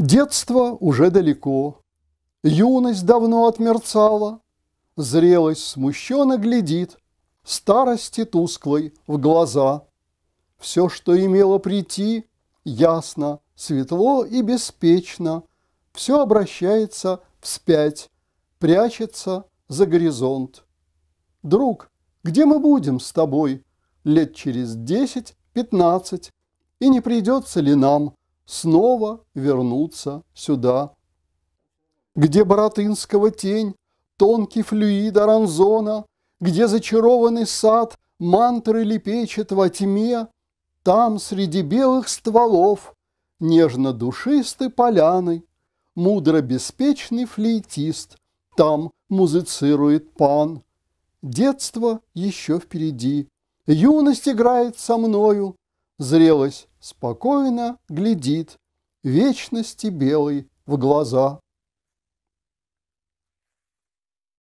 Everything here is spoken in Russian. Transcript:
Детство уже далеко, юность давно отмерцала, Зрелость смущенно глядит, старости тусклой в глаза. Все, что имело прийти, ясно, светло и беспечно, Все обращается вспять, прячется за горизонт. Друг, где мы будем с тобой лет через десять-пятнадцать, И не придется ли нам снова вернуться сюда. Где Боротынского тень, тонкий флюид Аранзона, Где зачарованный сад мантры лепечет во тьме, Там среди белых стволов нежно душистый поляны, Мудро беспечный флейтист, там музицирует пан. Детство еще впереди, юность играет со мною, Зрелость спокойно глядит вечности белой в глаза.